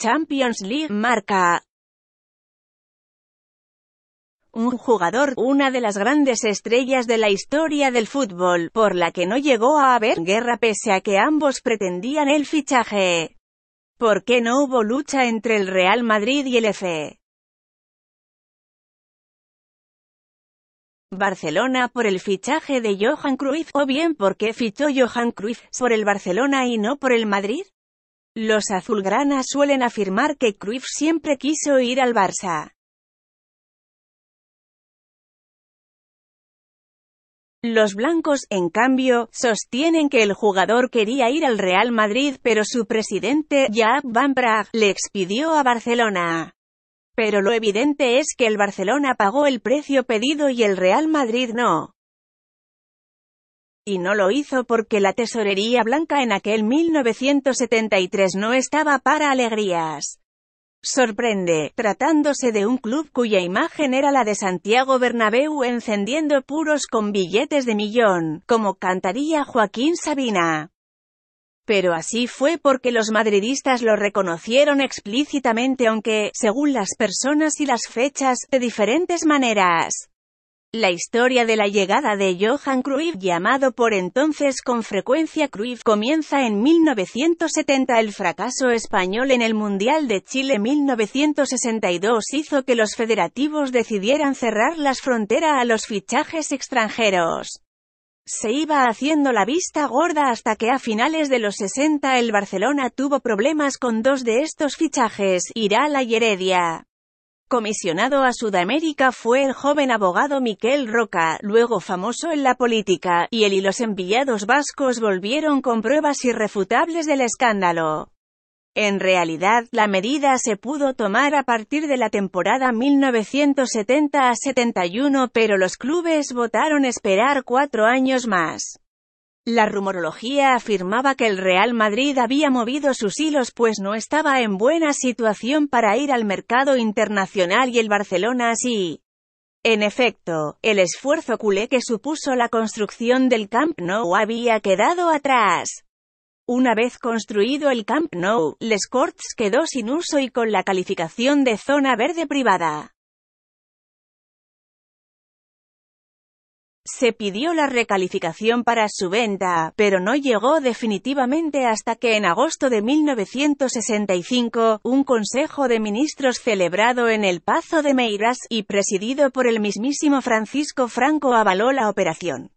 Champions League marca. Un jugador, una de las grandes estrellas de la historia del fútbol, por la que no llegó a haber guerra pese a que ambos pretendían el fichaje. ¿Por qué no hubo lucha entre el Real Madrid y el F? Barcelona por el fichaje de Johan Cruyff o bien por qué fichó Johan Cruyff por el Barcelona y no por el Madrid? Los azulgranas suelen afirmar que Cruyff siempre quiso ir al Barça. Los blancos, en cambio, sostienen que el jugador quería ir al Real Madrid pero su presidente, Jaap Van Praag, le expidió a Barcelona. Pero lo evidente es que el Barcelona pagó el precio pedido y el Real Madrid no y no lo hizo porque la tesorería blanca en aquel 1973 no estaba para alegrías. Sorprende, tratándose de un club cuya imagen era la de Santiago Bernabéu encendiendo puros con billetes de millón, como cantaría Joaquín Sabina. Pero así fue porque los madridistas lo reconocieron explícitamente aunque, según las personas y las fechas, de diferentes maneras. La historia de la llegada de Johan Cruyff, llamado por entonces con frecuencia Cruyff, comienza en 1970. El fracaso español en el Mundial de Chile 1962 hizo que los federativos decidieran cerrar las fronteras a los fichajes extranjeros. Se iba haciendo la vista gorda hasta que a finales de los 60 el Barcelona tuvo problemas con dos de estos fichajes, Irala y Heredia. Comisionado a Sudamérica fue el joven abogado Miquel Roca, luego famoso en la política, y él y los enviados vascos volvieron con pruebas irrefutables del escándalo. En realidad, la medida se pudo tomar a partir de la temporada 1970 a 71 pero los clubes votaron esperar cuatro años más. La rumorología afirmaba que el Real Madrid había movido sus hilos pues no estaba en buena situación para ir al mercado internacional y el Barcelona así. En efecto, el esfuerzo culé que supuso la construcción del Camp Nou había quedado atrás. Una vez construido el Camp Nou, Les Corts quedó sin uso y con la calificación de zona verde privada. Se pidió la recalificación para su venta, pero no llegó definitivamente hasta que en agosto de 1965, un Consejo de Ministros celebrado en el Pazo de Meiras y presidido por el mismísimo Francisco Franco avaló la operación.